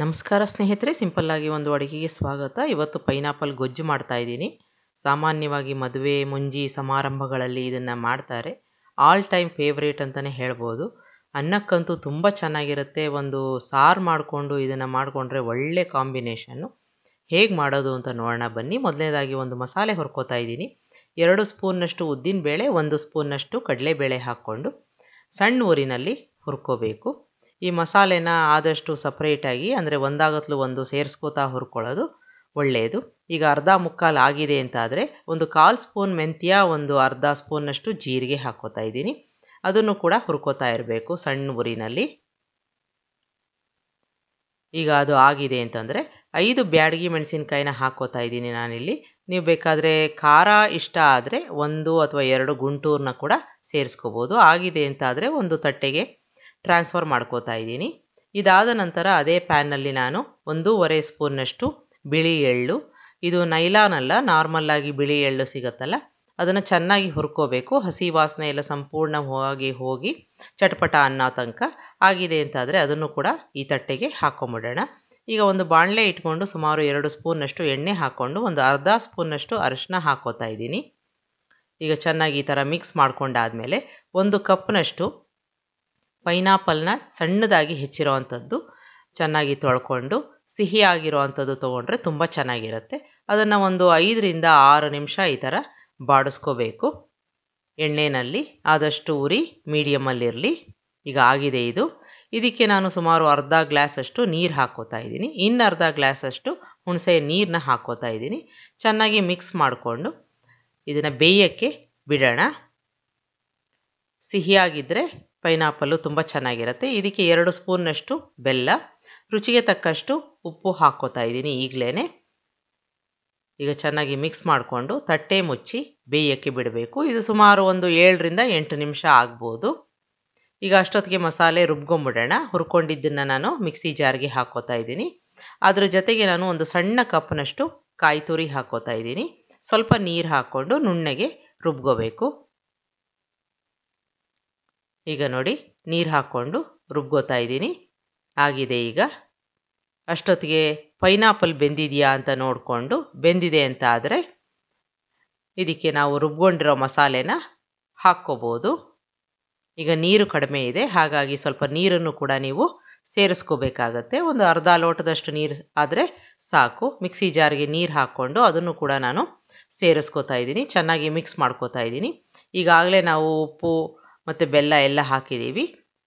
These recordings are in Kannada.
ನಮಸ್ಕಾರ ಸ್ನೇಹಿತರೆ ಸಿಂಪಲ್ಲಾಗಿ ಒಂದು ಅಡುಗೆಗೆ ಸ್ವಾಗತ ಇವತ್ತು ಪೈನಾಪಲ್ ಗೊಜ್ಜು ಮಾಡ್ತಾ ಇದ್ದೀನಿ ಸಾಮಾನ್ಯವಾಗಿ ಮದುವೆ ಮುಂಜಿ ಸಮಾರಂಭಗಳಲ್ಲಿ ಇದನ್ನು ಮಾಡ್ತಾರೆ ಆಲ್ ಟೈಮ್ ಫೇವ್ರೇಟ್ ಅಂತಲೇ ಹೇಳ್ಬೋದು ಅನ್ನಕ್ಕಂತೂ ತುಂಬ ಚೆನ್ನಾಗಿರುತ್ತೆ ಒಂದು ಸಾರು ಮಾಡಿಕೊಂಡು ಇದನ್ನು ಮಾಡಿಕೊಂಡ್ರೆ ಒಳ್ಳೆ ಕಾಂಬಿನೇಷನ್ನು ಹೇಗೆ ಮಾಡೋದು ಅಂತ ನೋಡೋಣ ಬನ್ನಿ ಮೊದಲನೇದಾಗಿ ಒಂದು ಮಸಾಲೆ ಹೊರ್ಕೋತಾ ಇದ್ದೀನಿ ಎರಡು ಸ್ಪೂನ್ನಷ್ಟು ಉದ್ದಿನಬೇಳೆ ಒಂದು ಸ್ಪೂನ್ನಷ್ಟು ಕಡಲೆಬೇಳೆ ಹಾಕ್ಕೊಂಡು ಸಣ್ಣ ಊರಿನಲ್ಲಿ ಹುರ್ಕೋಬೇಕು ಈ ಮಸಾಲೆನ ಆದಷ್ಟು ಸಪ್ರೇಟಾಗಿ ಅಂದರೆ ಒಂದಾಗತ್ಲು ಒಂದು ಸೇರಿಸ್ಕೋತಾ ಹುರ್ಕೊಳ್ಳೋದು ಒಳ್ಳೆಯದು ಈಗ ಅರ್ಧ ಮುಕ್ಕಾಲು ಆಗಿದೆ ಅಂತಾದರೆ ಒಂದು ಕಾಲು ಸ್ಪೂನ್ ಮೆಂತ್ಯ ಒಂದು ಅರ್ಧ ಸ್ಪೂನಷ್ಟು ಜೀರಿಗೆ ಹಾಕೋತಾ ಇದ್ದೀನಿ ಅದನ್ನು ಕೂಡ ಹುರ್ಕೋತಾ ಇರಬೇಕು ಸಣ್ಣ ಉರಿನಲ್ಲಿ ಈಗ ಅದು ಆಗಿದೆ ಅಂತಂದರೆ ಐದು ಬ್ಯಾಡಗಿ ಮೆಣಸಿನ್ಕಾಯಿನ ಹಾಕೋತಾ ಇದ್ದೀನಿ ನಾನಿಲ್ಲಿ ನೀವು ಬೇಕಾದರೆ ಖಾರ ಇಷ್ಟ ಆದರೆ ಒಂದು ಅಥವಾ ಎರಡು ಗುಂಟೂರನ್ನ ಕೂಡ ಸೇರಿಸ್ಕೋಬೋದು ಆಗಿದೆ ಅಂತಾದರೆ ಒಂದು ತಟ್ಟೆಗೆ ಟ್ರಾನ್ಸ್ಫರ್ ಮಾಡ್ಕೋತಾ ಇದ್ದೀನಿ ಇದಾದ ನಂತರ ಅದೇ ಪ್ಯಾನ್ನಲ್ಲಿ ನಾನು ಒಂದೂವರೆ ಸ್ಪೂನ್ನಷ್ಟು ಬಿಳಿ ಎಳ್ಳು ಇದು ನೈಲಾನ್ ಅಲ್ಲ ನಾರ್ಮಲ್ಲಾಗಿ ಬಿಳಿ ಎಳ್ಳು ಸಿಗುತ್ತಲ್ಲ ಅದನ್ನು ಚೆನ್ನಾಗಿ ಹುರ್ಕೋಬೇಕು ಹಸಿ ವಾಸನೆ ಎಲ್ಲ ಸಂಪೂರ್ಣವಾಗಿ ಹೋಗಿ ಹೋಗಿ ಚಟಪಟ ಅನ್ನೋ ತನಕ ಆಗಿದೆ ಅಂತಾದರೆ ಅದನ್ನು ಕೂಡ ಈ ತಟ್ಟೆಗೆ ಹಾಕೊಂಬಿಡೋಣ ಈಗ ಒಂದು ಬಾಣಲೆ ಇಟ್ಕೊಂಡು ಸುಮಾರು ಎರಡು ಸ್ಪೂನ್ನಷ್ಟು ಎಣ್ಣೆ ಹಾಕ್ಕೊಂಡು ಒಂದು ಅರ್ಧ ಸ್ಪೂನ್ನಷ್ಟು ಅರಶಿನ ಹಾಕೋತಾ ಇದ್ದೀನಿ ಈಗ ಚೆನ್ನಾಗಿ ಈ ಥರ ಮಿಕ್ಸ್ ಮಾಡ್ಕೊಂಡಾದಮೇಲೆ ಒಂದು ಕಪ್ನಷ್ಟು ಪೈನಾಪಲ್ನ ಸಣ್ಣದಾಗಿ ಹೆಚ್ಚಿರೋ ಚೆನ್ನಾಗಿ ತೊಳ್ಕೊಂಡು ಸಿಹಿಯಾಗಿರೋ ತೊಗೊಂಡ್ರೆ ತುಂಬ ಚೆನ್ನಾಗಿರುತ್ತೆ ಅದನ್ನು ಒಂದು ಐದರಿಂದ ಆರು ನಿಮಿಷ ಈ ಥರ ಬಾಡಿಸ್ಕೋಬೇಕು ಎಣ್ಣೆಯಲ್ಲಿ ಆದಷ್ಟು ಉರಿ ಮೀಡಿಯಮಲ್ಲಿರಲಿ ಈಗ ಆಗಿದೆ ಇದು ಇದಕ್ಕೆ ನಾನು ಸುಮಾರು ಅರ್ಧ ಗ್ಲಾಸಷ್ಟು ನೀರು ಹಾಕೋತಾ ಇದ್ದೀನಿ ಇನ್ನು ಅರ್ಧ ಗ್ಲಾಸಷ್ಟು ಹುಣಸೆ ನೀರನ್ನ ಹಾಕೋತಾ ಇದ್ದೀನಿ ಚೆನ್ನಾಗಿ ಮಿಕ್ಸ್ ಮಾಡಿಕೊಂಡು ಇದನ್ನು ಬೇಯಕ್ಕೆ ಬಿಡೋಣ ಸಿಹಿಯಾಗಿದ್ದರೆ ಪೈನಾಪಲ್ಲು ತುಂಬ ಚೆನ್ನಾಗಿರುತ್ತೆ ಇದಕ್ಕೆ ಎರಡು ಸ್ಪೂನ್ನಷ್ಟು ಬೆಲ್ಲ ರುಚಿಗೆ ತಕ್ಕಷ್ಟು ಉಪ್ಪು ಹಾಕ್ಕೋತಾ ಇದ್ದೀನಿ ಈಗಲೇ ಈಗ ಚೆನ್ನಾಗಿ ಮಿಕ್ಸ್ ಮಾಡಿಕೊಂಡು ತಟ್ಟೆ ಮುಚ್ಚಿ ಬೇಯಕ್ಕೆ ಬಿಡಬೇಕು ಇದು ಸುಮಾರು ಒಂದು ಏಳರಿಂದ ಎಂಟು ನಿಮಿಷ ಆಗ್ಬೋದು ಈಗ ಅಷ್ಟೊತ್ತಿಗೆ ಮಸಾಲೆ ರುಬ್ಕೊಂಬಿಡೋಣ ಹುರ್ಕೊಂಡಿದ್ದನ್ನು ನಾನು ಮಿಕ್ಸಿ ಜಾರ್ಗೆ ಹಾಕೋತಾ ಇದ್ದೀನಿ ಅದರ ಜೊತೆಗೆ ನಾನು ಒಂದು ಸಣ್ಣ ಕಪ್ನಷ್ಟು ಕಾಯಿ ತುರಿ ಹಾಕೋತಾ ಇದ್ದೀನಿ ಸ್ವಲ್ಪ ನೀರು ಹಾಕ್ಕೊಂಡು ನುಣ್ಣಗೆ ರುಬ್ಕೋಬೇಕು ಈಗ ನೋಡಿ ನೀರು ಹಾಕ್ಕೊಂಡು ರುಬ್ಕೋತಾ ಇದ್ದೀನಿ ಆಗಿದೆ ಈಗ ಅಷ್ಟೊತ್ತಿಗೆ ಪೈನಾಪಲ್ ಬೆಂದಿದೆಯಾ ಅಂತ ನೋಡಿಕೊಂಡು ಬೆಂದಿದೆ ಅಂತ ಆದರೆ ಇದಕ್ಕೆ ನಾವು ರುಬ್ಕೊಂಡಿರೋ ಮಸಾಲೆನ ಹಾಕ್ಕೋಬೋದು ಈಗ ನೀರು ಕಡಿಮೆ ಇದೆ ಹಾಗಾಗಿ ಸ್ವಲ್ಪ ನೀರನ್ನು ಕೂಡ ನೀವು ಸೇರಿಸ್ಕೋಬೇಕಾಗತ್ತೆ ಒಂದು ಅರ್ಧ ಲೋಟದಷ್ಟು ನೀರು ಆದರೆ ಸಾಕು ಮಿಕ್ಸಿ ಜಾರಿಗೆ ನೀರು ಹಾಕ್ಕೊಂಡು ಅದನ್ನು ಕೂಡ ನಾನು ಸೇರಿಸ್ಕೋತಾ ಇದ್ದೀನಿ ಚೆನ್ನಾಗಿ ಮಿಕ್ಸ್ ಮಾಡ್ಕೋತಾ ಇದ್ದೀನಿ ಈಗಾಗಲೇ ನಾವು ಉಪ್ಪು ಮತ್ತು ಬೆಲ್ಲ ಎಲ್ಲ ಹಾಕಿದ್ದೀವಿ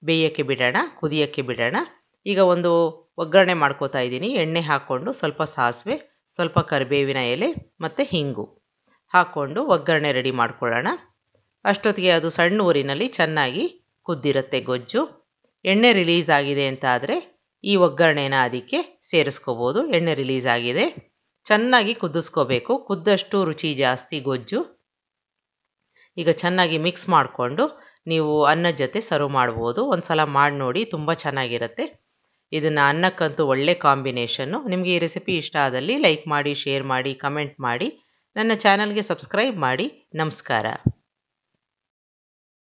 ಬೇಯೋಕ್ಕೆ ಬಿಡೋಣ ಕುದಿಯೋಕ್ಕೆ ಬಿಡೋಣ ಈಗ ಒಂದು ಒಗ್ಗರಣೆ ಮಾಡ್ಕೋತಾ ಇದ್ದೀನಿ ಎಣ್ಣೆ ಹಾಕ್ಕೊಂಡು ಸ್ವಲ್ಪ ಸಾಸಿವೆ ಸ್ವಲ್ಪ ಕರಿಬೇವಿನ ಎಲೆ ಮತ್ತು ಹಿಂಗು ಹಾಕ್ಕೊಂಡು ಒಗ್ಗರಣೆ ರೆಡಿ ಮಾಡ್ಕೊಳ್ಳೋಣ ಅಷ್ಟೊತ್ತಿಗೆ ಅದು ಸಣ್ಣ ಊರಿನಲ್ಲಿ ಚೆನ್ನಾಗಿ ಕುದ್ದಿರುತ್ತೆ ಗೊಜ್ಜು ಎಣ್ಣೆ ರಿಲೀಸ್ ಆಗಿದೆ ಅಂತ ಆದರೆ ಈ ಒಗ್ಗರಣೆನ ಅದಕ್ಕೆ ಸೇರಿಸ್ಕೋಬೋದು ಎಣ್ಣೆ ರಿಲೀಸ್ ಆಗಿದೆ ಚೆನ್ನಾಗಿ ಕುದಿಸ್ಕೋಬೇಕು ಕುದ್ದಷ್ಟು ರುಚಿ ಜಾಸ್ತಿ ಗೊಜ್ಜು ಈಗ ಚೆನ್ನಾಗಿ ಮಿಕ್ಸ್ ಮಾಡಿಕೊಂಡು ನೀವು ಅನ್ನದ ಜೊತೆ ಸರ್ವ್ ಮಾಡ್ಬೋದು ಒಂದು ಸಲ ಮಾಡಿ ನೋಡಿ ತುಂಬ ಚೆನ್ನಾಗಿರುತ್ತೆ ಇದನ್ನು ಅನ್ನಕ್ಕಂತೂ ಒಳ್ಳೆ ಕಾಂಬಿನೇಷನ್ನು ನಿಮಗೆ ಈ ರೆಸಿಪಿ ಇಷ್ಟ ಆದಲ್ಲಿ ಲೈಕ್ ಮಾಡಿ ಶೇರ್ ಮಾಡಿ ಕಮೆಂಟ್ ಮಾಡಿ ನನ್ನ ಚಾನಲ್ಗೆ ಸಬ್ಸ್ಕ್ರೈಬ್ ಮಾಡಿ ನಮಸ್ಕಾರ